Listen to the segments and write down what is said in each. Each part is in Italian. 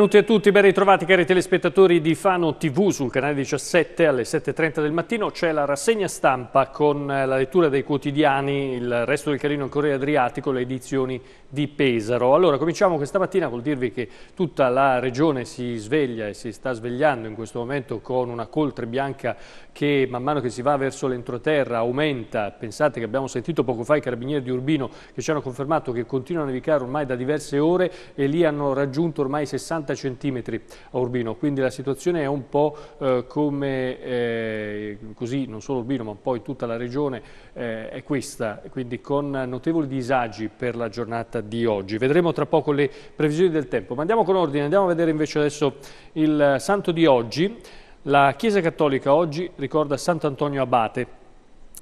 Benvenuti a tutti, ben ritrovati cari telespettatori di Fano TV sul canale 17 alle 7.30 del mattino c'è la rassegna stampa con la lettura dei quotidiani, il resto del Carino Corriere Adriatico, le edizioni di Pesaro. Allora, cominciamo questa mattina col dirvi che tutta la regione si sveglia e si sta svegliando in questo momento con una coltre bianca che man mano che si va verso l'entroterra aumenta. Pensate che abbiamo sentito poco fa i carabinieri di Urbino che ci hanno confermato che continuano a nevicare ormai da diverse ore e lì hanno raggiunto ormai 60 centimetri a Urbino. Quindi la situazione è un po' eh, come, eh, così, non solo Urbino ma poi tutta la regione eh, è questa. Quindi con notevoli disagi per la giornata giornata di oggi. Vedremo tra poco le previsioni del tempo, ma andiamo con ordine, andiamo a vedere invece adesso il santo di oggi. La Chiesa Cattolica oggi ricorda Sant'Antonio Abate,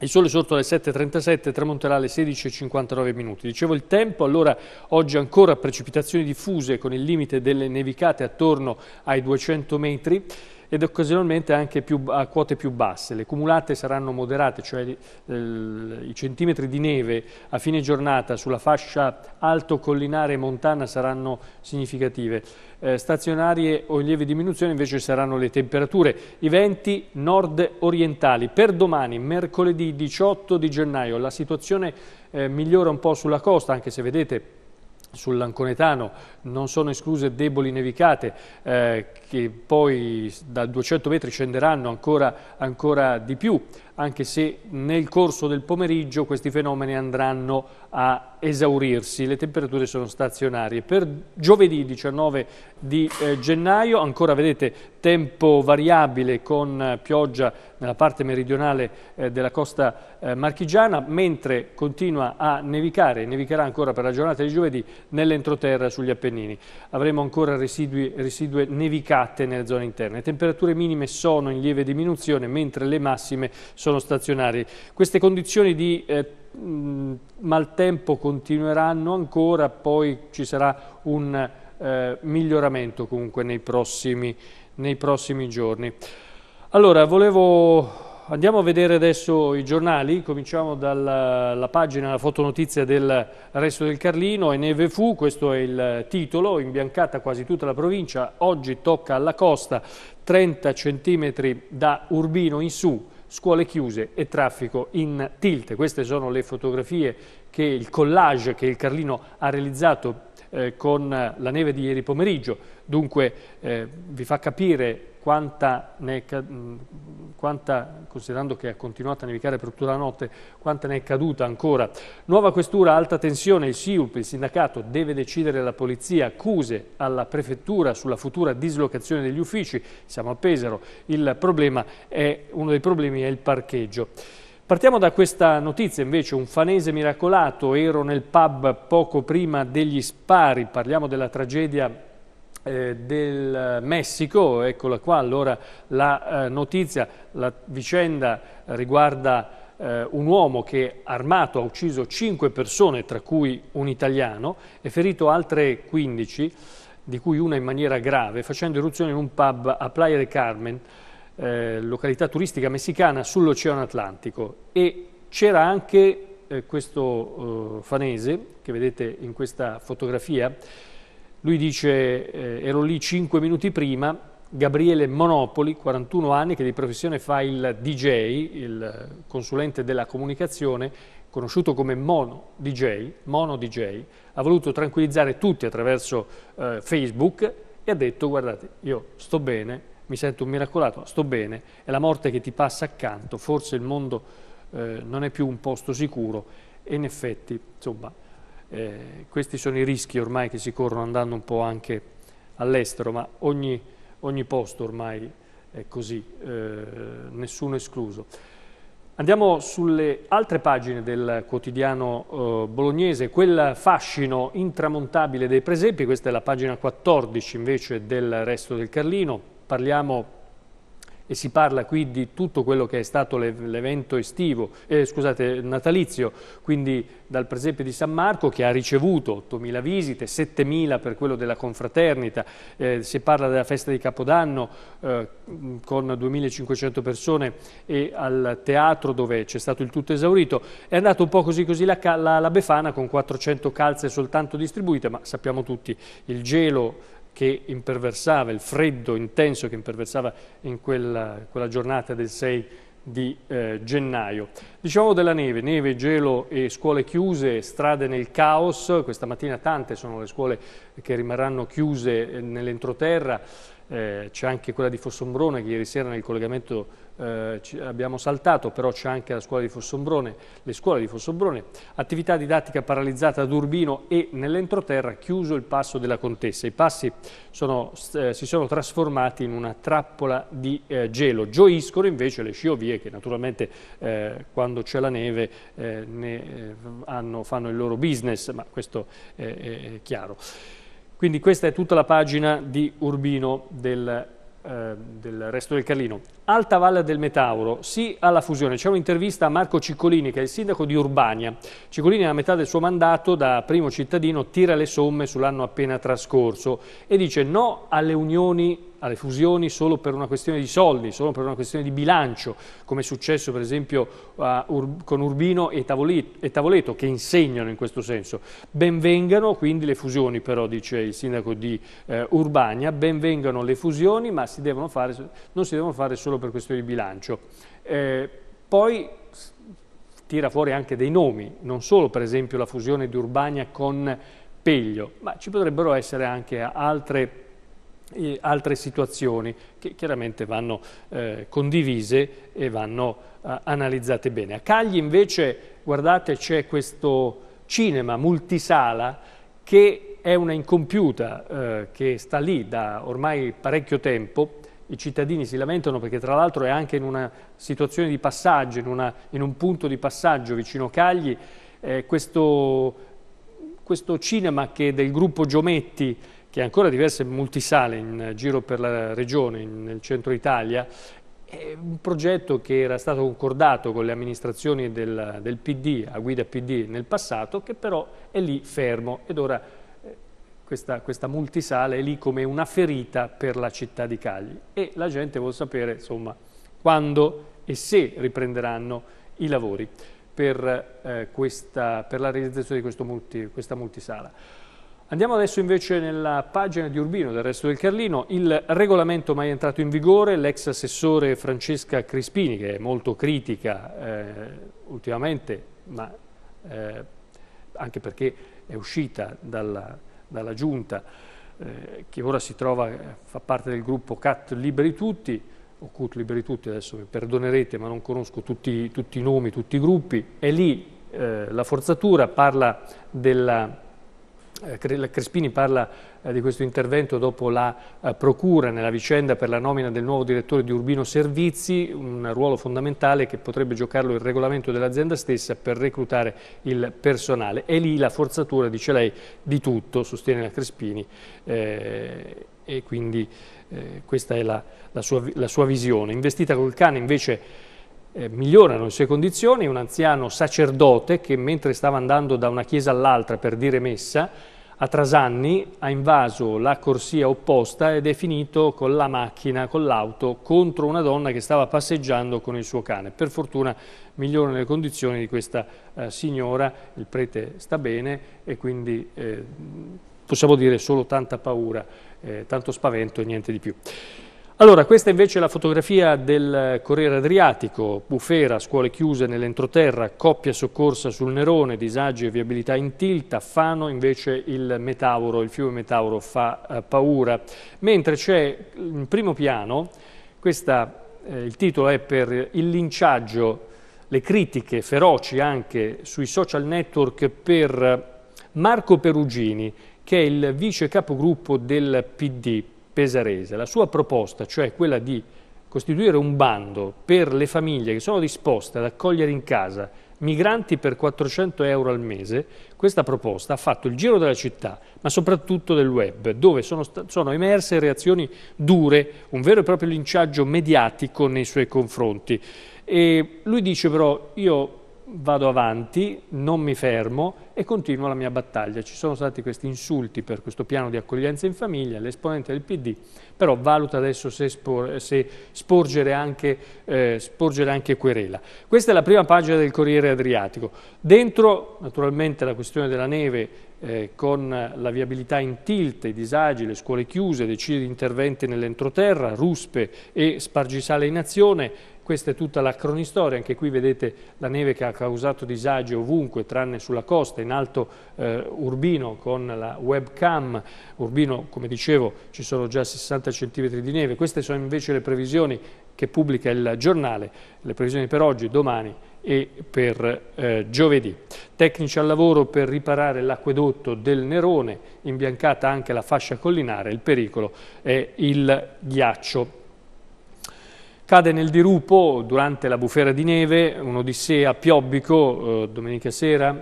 il sole sorto alle 7.37, tramonterà alle 16.59 minuti. Dicevo il tempo, allora oggi ancora precipitazioni diffuse con il limite delle nevicate attorno ai 200 metri ed occasionalmente anche più, a quote più basse. Le cumulate saranno moderate, cioè eh, i centimetri di neve a fine giornata sulla fascia alto collinare e montana saranno significative. Eh, stazionarie o in lieve diminuzione invece saranno le temperature. I venti nord-orientali. Per domani, mercoledì 18 di gennaio, la situazione eh, migliora un po' sulla costa, anche se vedete sull'Anconetano non sono escluse deboli nevicate eh, che poi da 200 metri scenderanno ancora, ancora di più anche se nel corso del pomeriggio questi fenomeni andranno a esaurirsi. Le temperature sono stazionarie. Per giovedì 19 di eh, gennaio ancora vedete tempo variabile con eh, pioggia nella parte meridionale eh, della costa eh, marchigiana, mentre continua a nevicare, nevicherà ancora per la giornata di giovedì nell'entroterra sugli Appennini. Avremo ancora residui, residue nevicate nelle zone interne. Le temperature minime sono in lieve diminuzione, mentre le massime sono sono stazionari. Queste condizioni di eh, maltempo continueranno ancora, poi ci sarà un eh, miglioramento comunque nei prossimi, nei prossimi giorni. Allora, volevo andiamo a vedere adesso i giornali, cominciamo dalla pagina, la fotonotizia del resto del Carlino, e neve fu, questo è il titolo, imbiancata quasi tutta la provincia, oggi tocca alla costa, 30 cm da Urbino in su, scuole chiuse e traffico in tilt. Queste sono le fotografie che il collage che il Carlino ha realizzato eh, con la neve di ieri pomeriggio, dunque eh, vi fa capire quanta, ne è, quanta, considerando che ha continuato a nevicare per tutta la notte, quanta ne è caduta ancora. Nuova questura, alta tensione, il SIUP, il sindacato, deve decidere la polizia, accuse alla prefettura sulla futura dislocazione degli uffici, siamo a Pesaro, il problema è, uno dei problemi è il parcheggio. Partiamo da questa notizia invece, un fanese miracolato, ero nel pub poco prima degli spari, parliamo della tragedia eh, del Messico, eccola qua allora la eh, notizia, la vicenda riguarda eh, un uomo che armato ha ucciso 5 persone, tra cui un italiano, e ferito altre 15, di cui una in maniera grave, facendo irruzione in un pub a Playa de Carmen, eh, località turistica messicana sull'Oceano Atlantico e c'era anche eh, questo eh, fanese che vedete in questa fotografia, lui dice eh, ero lì 5 minuti prima, Gabriele Monopoli, 41 anni, che di professione fa il DJ, il consulente della comunicazione, conosciuto come Mono DJ, Mono DJ, ha voluto tranquillizzare tutti attraverso eh, Facebook e ha detto guardate, io sto bene, mi sento un miracolato, sto bene, è la morte che ti passa accanto, forse il mondo eh, non è più un posto sicuro e in effetti, insomma, eh, questi sono i rischi ormai che si corrono andando un po' anche all'estero, ma ogni, ogni, posto ormai è così, eh, nessuno escluso. Andiamo sulle altre pagine del quotidiano eh, bolognese, quel fascino intramontabile dei presepi, questa è la pagina 14 invece del resto del Carlino, parliamo e si parla qui di tutto quello che è stato l'evento estivo, eh, scusate, natalizio, quindi dal presepe di San Marco che ha ricevuto 8.000 visite, 7.000 per quello della confraternita, eh, si parla della festa di Capodanno eh, con 2.500 persone e al teatro dove c'è stato il tutto esaurito, è andata un po' così così la, la, la Befana con 400 calze soltanto distribuite, ma sappiamo tutti il gelo che imperversava, il freddo intenso che imperversava in quella, quella giornata del 6 di eh, gennaio. Diciamo della neve, neve, gelo e scuole chiuse, strade nel caos, questa mattina tante sono le scuole che rimarranno chiuse eh, nell'entroterra, eh, c'è anche quella di Fossombrone che ieri sera nel collegamento eh, abbiamo saltato, però c'è anche la scuola di Fossombrone, le scuole di Fossombrone, attività didattica paralizzata ad Urbino e nell'entroterra chiuso il passo della contessa. I passi sono, eh, si sono trasformati in una trappola di eh, gelo, gioiscono invece le sciovie che naturalmente eh, quando c'è la neve eh, ne, eh, hanno, fanno il loro business, ma questo è chiaro. Quindi questa è tutta la pagina di Urbino del, del resto del Carlino. Alta Valle del Metauro, sì alla fusione. C'è un'intervista a Marco Ciccolini, che è il sindaco di Urbania. Ciccolini, a metà del suo mandato, da primo cittadino, tira le somme sull'anno appena trascorso e dice no alle unioni, alle fusioni solo per una questione di soldi, solo per una questione di bilancio, come è successo per esempio con Urbino e Tavoleto, che insegnano in questo senso. Benvengano quindi le fusioni, però, dice il sindaco di eh, Urbania, benvengano le fusioni, ma si fare, non si devono fare solo solo per questo di bilancio. Eh, poi tira fuori anche dei nomi, non solo per esempio la fusione di Urbania con Peglio, ma ci potrebbero essere anche altre eh, altre situazioni che chiaramente vanno eh, condivise e vanno eh, analizzate bene. A Cagli invece, guardate, c'è questo cinema multisala che è una incompiuta, eh, che sta lì da ormai parecchio tempo, i cittadini si lamentano perché tra l'altro è anche in una situazione di passaggio, in, una, in un punto di passaggio vicino Cagli, eh, questo, questo, cinema che del gruppo Giometti, che ha ancora diverse multisale in giro per la regione, in, nel centro Italia, è un progetto che era stato concordato con le amministrazioni del, del PD, a guida PD nel passato, che però è lì fermo ed ora questa, questa multisala è lì come una ferita per la città di Cagli e la gente vuole sapere insomma, quando e se riprenderanno i lavori per, eh, questa, per la realizzazione di multi, questa multisala. Andiamo adesso invece nella pagina di Urbino del resto del Carlino, il regolamento mai entrato in vigore, l'ex assessore Francesca Crispini che è molto critica eh, ultimamente, ma eh, anche perché è uscita dalla, dalla Giunta, eh, che ora si trova, fa parte del gruppo CAT Liberi Tutti, o CUT Liberi Tutti, adesso mi perdonerete ma non conosco tutti, tutti i nomi, tutti i gruppi, è lì eh, la forzatura, parla della eh, Crespini parla eh, di questo intervento dopo la eh, procura nella vicenda per la nomina del nuovo direttore di Urbino Servizi, un ruolo fondamentale che potrebbe giocarlo il regolamento dell'azienda stessa per reclutare il personale. E lì la forzatura, dice lei, di tutto, sostiene la Crespini, eh, e quindi eh, questa è la, la, sua, la sua visione. Investita col cane invece eh, migliorano le sue condizioni, un anziano sacerdote che mentre stava andando da una chiesa all'altra per dire messa, a Trasanni ha invaso la corsia opposta ed è finito con la macchina, con l'auto, contro una donna che stava passeggiando con il suo cane. Per fortuna migliorano le condizioni di questa eh, signora, il prete sta bene e quindi eh, possiamo dire solo tanta paura, eh, tanto spavento e niente di più. Allora, questa invece è la fotografia del Corriere Adriatico, bufera, scuole chiuse nell'entroterra, coppia soccorsa sul Nerone, disagi e viabilità in tilta, Fano invece il Metauro, il fiume Metauro fa eh, paura. Mentre c'è in primo piano, questa, eh, il titolo è per il linciaggio, le critiche feroci anche sui social network per eh, Marco Perugini, che è il vice capogruppo del PD pesarese, la sua proposta, cioè quella di costituire un bando per le famiglie che sono disposte ad accogliere in casa migranti per 400 euro al mese, questa proposta ha fatto il giro della città, ma soprattutto del web, dove sono, sono emerse reazioni dure, un vero e proprio linciaggio mediatico nei suoi confronti. E lui dice però, io vado avanti, non mi fermo e continuo la mia battaglia. Ci sono stati questi insulti per questo piano di accoglienza in famiglia, l'esponente del PD, però valuta adesso se, spor se sporgere, anche, eh, sporgere, anche, querela. Questa è la prima pagina del Corriere Adriatico. Dentro naturalmente la questione della neve eh, con la viabilità in tilt, i disagi, le scuole chiuse, decine di interventi nell'entroterra, ruspe e spargisale in azione, questa è tutta la cronistoria, anche qui vedete la neve che ha causato disagi ovunque, tranne sulla costa, in alto eh, Urbino con la webcam. Urbino, come dicevo, ci sono già 60 cm di neve. Queste sono invece le previsioni che pubblica il giornale, le previsioni per oggi, domani e per eh, giovedì. Tecnici al lavoro per riparare l'acquedotto del Nerone, imbiancata anche la fascia collinare, il pericolo è il ghiaccio. Cade nel dirupo durante la bufera di neve, un'odissea piobbico eh, domenica sera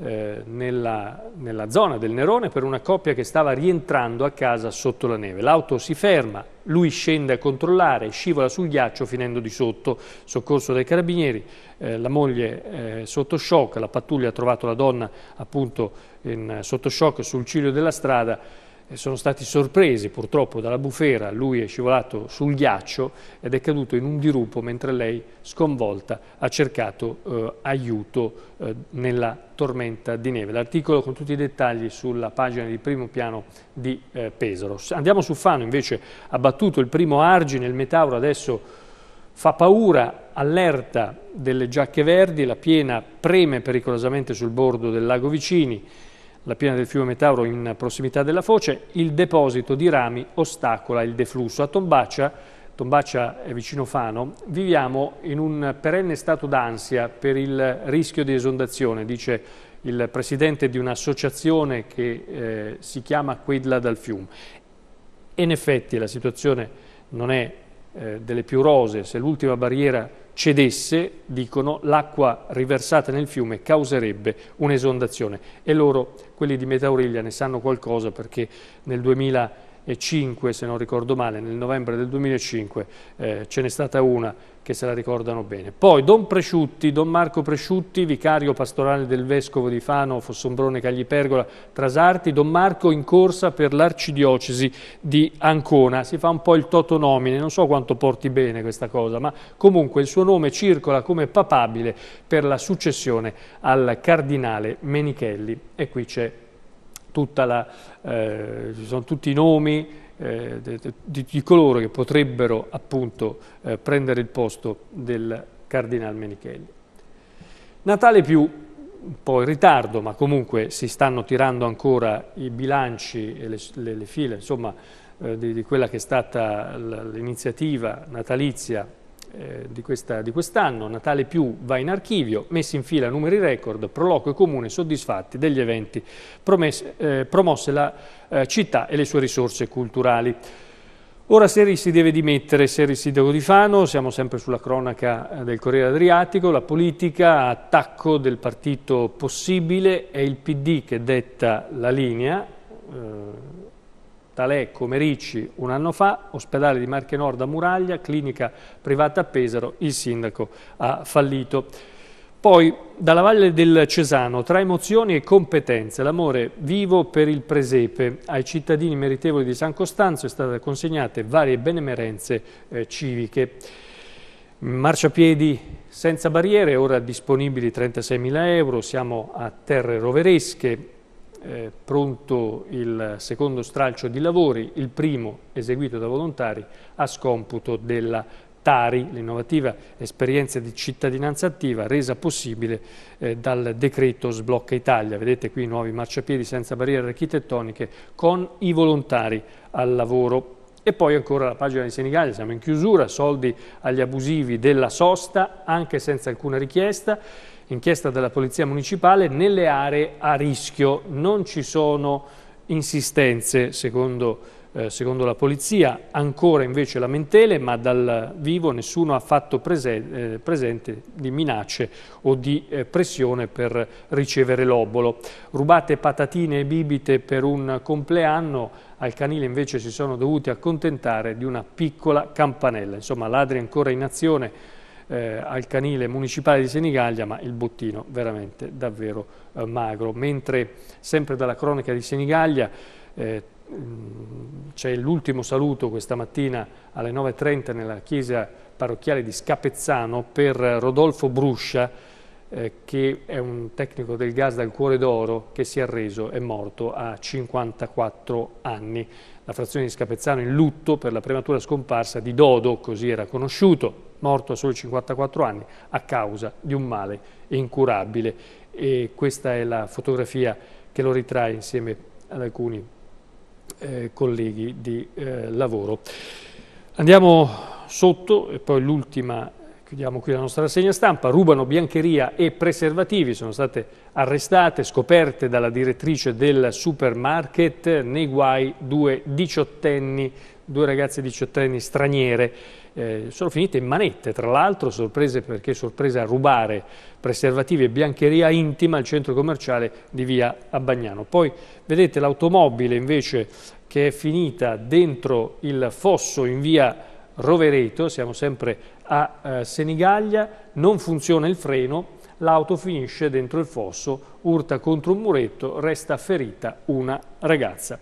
eh, nella, nella, zona del Nerone per una coppia che stava rientrando a casa sotto la neve. L'auto si ferma, lui scende a controllare, scivola sul ghiaccio finendo di sotto, soccorso dai carabinieri, eh, la moglie eh, sotto shock, la pattuglia ha trovato la donna appunto in, eh, sotto shock sul ciglio della strada sono stati sorpresi purtroppo dalla bufera, lui è scivolato sul ghiaccio ed è caduto in un dirupo mentre lei, sconvolta, ha cercato eh, aiuto eh, nella tormenta di neve. L'articolo con tutti i dettagli sulla pagina di primo piano di eh, Pesaro. Andiamo su Fano invece, ha battuto il primo argine, il Metauro adesso fa paura, allerta delle giacche verdi, la piena preme pericolosamente sul bordo del lago Vicini, la piena del fiume Metauro in prossimità della foce, il deposito di rami ostacola il deflusso. A Tombaccia, Tombaccia è vicino Fano, viviamo in un perenne stato d'ansia per il rischio di esondazione, dice il presidente di un'associazione che eh, si chiama Quidla dal Fiume. E in effetti la situazione non è eh, delle più rose, se l'ultima barriera cedesse, dicono, l'acqua riversata nel fiume causerebbe un'esondazione. E loro, quelli di Metauriglia, ne sanno qualcosa perché nel 2000 5, se non ricordo male, nel novembre del 2005 eh, ce n'è stata una che se la ricordano bene. Poi Don Presciutti, Don Marco Presciutti, vicario pastorale del Vescovo di Fano, Fossombrone, Caglipergola, Trasarti, Don Marco in corsa per l'arcidiocesi di Ancona. Si fa un po' il totonomine, non so quanto porti bene questa cosa, ma comunque il suo nome circola come papabile per la successione al cardinale Menichelli. E qui c'è la, eh, ci sono tutti i nomi eh, di, di, coloro che potrebbero appunto eh, prendere il posto del Cardinal Menichelli. Natale più un po' in ritardo, ma comunque si stanno tirando ancora i bilanci e le, le, le file, insomma, eh, di, di quella che è stata l'iniziativa natalizia eh, di, questa, di quest'anno, Natale più va in archivio, messi in fila numeri record, proloquio comune soddisfatti degli eventi, promesse, eh, promosse la eh, città e le sue risorse culturali. Ora Seri si deve dimettere, Seri Sindaco di Fano, siamo sempre sulla cronaca eh, del Corriere Adriatico, la politica, attacco del partito possibile, è il PD che detta la linea, eh, Talè Comericci un anno fa, ospedale di Marche Nord a Muraglia, clinica privata a Pesaro, il sindaco ha fallito. Poi, dalla Valle del Cesano, tra emozioni e competenze, l'amore vivo per il presepe. Ai cittadini meritevoli di San Costanzo è stata consegnate varie benemerenze eh, civiche. Marciapiedi senza barriere, ora disponibili 36.000 euro, siamo a terre roveresche, eh, pronto il secondo stralcio di lavori, il primo eseguito da volontari a scomputo della Tari, l'innovativa esperienza di cittadinanza attiva resa possibile eh, dal decreto Sblocca Italia. Vedete qui i nuovi marciapiedi senza barriere architettoniche con i volontari al lavoro. E poi ancora la pagina di Senigallia, siamo in chiusura, soldi agli abusivi della sosta anche senza alcuna richiesta inchiesta della Polizia Municipale, nelle aree a rischio non ci sono insistenze, secondo, eh, secondo la Polizia, ancora invece lamentele, ma dal vivo nessuno ha fatto prese eh, presente di minacce o di eh, pressione per ricevere l'obolo. Rubate patatine e bibite per un compleanno, al canile invece si sono dovuti accontentare di una piccola campanella. Insomma, ladri ancora in azione eh, al canile municipale di Senigallia, ma il bottino veramente davvero eh, magro. Mentre sempre dalla cronaca di Senigallia eh, c'è l'ultimo saluto questa mattina alle 9.30 nella chiesa parrocchiale di Scapezzano per Rodolfo Bruscia, eh, che è un tecnico del gas dal cuore d'oro che si è arreso, è morto a 54 anni. La frazione di Scapezzano in lutto per la prematura scomparsa di Dodo, così era conosciuto, morto a soli 54 anni a causa di un male incurabile. E questa è la fotografia che lo ritrae insieme ad alcuni eh, colleghi di eh, lavoro. Andiamo sotto e poi l'ultima Chiudiamo qui la nostra rassegna stampa. Rubano biancheria e preservativi sono state arrestate, scoperte dalla direttrice del supermarket. Nei guai due diciottenni, due ragazze diciottenni straniere. Eh, sono finite in manette, tra l'altro, sorprese perché sorprese a rubare preservativi e biancheria intima al centro commerciale di via Abbagnano. Poi vedete l'automobile invece che è finita dentro il fosso in via Rovereto, siamo sempre a eh, Senigallia, non funziona il freno, l'auto finisce dentro il fosso, urta contro un muretto, resta ferita una ragazza.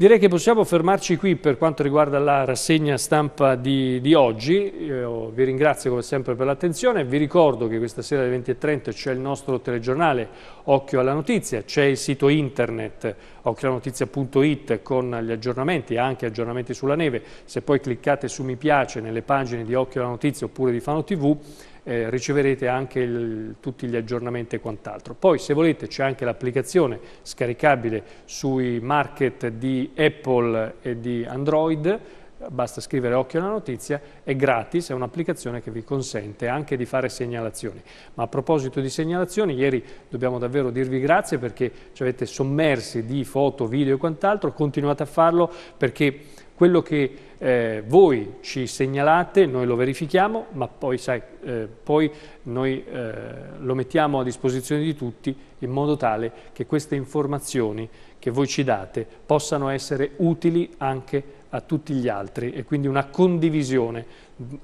Direi che possiamo fermarci qui per quanto riguarda la rassegna stampa di, di oggi. Io vi ringrazio come sempre per l'attenzione. Vi ricordo che questa sera alle 20.30 c'è il nostro telegiornale Occhio alla Notizia, c'è il sito internet occhiolanotizia.it con gli aggiornamenti, anche aggiornamenti sulla neve. Se poi cliccate su mi piace nelle pagine di Occhio alla Notizia oppure di Fano TV eh, riceverete anche il, tutti gli aggiornamenti e quant'altro. Poi se volete c'è anche l'applicazione scaricabile sui market di Apple e di Android, basta scrivere occhio alla notizia, è gratis, è un'applicazione che vi consente anche di fare segnalazioni. Ma a proposito di segnalazioni, ieri dobbiamo davvero dirvi grazie perché ci avete sommersi di foto, video e quant'altro, continuate a farlo perché quello che eh, voi ci segnalate, noi lo verifichiamo, ma poi, sai, eh, poi noi eh, lo mettiamo a disposizione di tutti in modo tale che queste informazioni che voi ci date possano essere utili anche a tutti gli altri e quindi una condivisione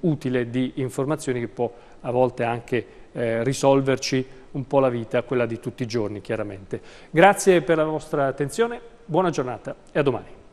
utile di informazioni che può a volte anche eh, risolverci un po' la vita, quella di tutti i giorni chiaramente. Grazie per la vostra attenzione, buona giornata e a domani.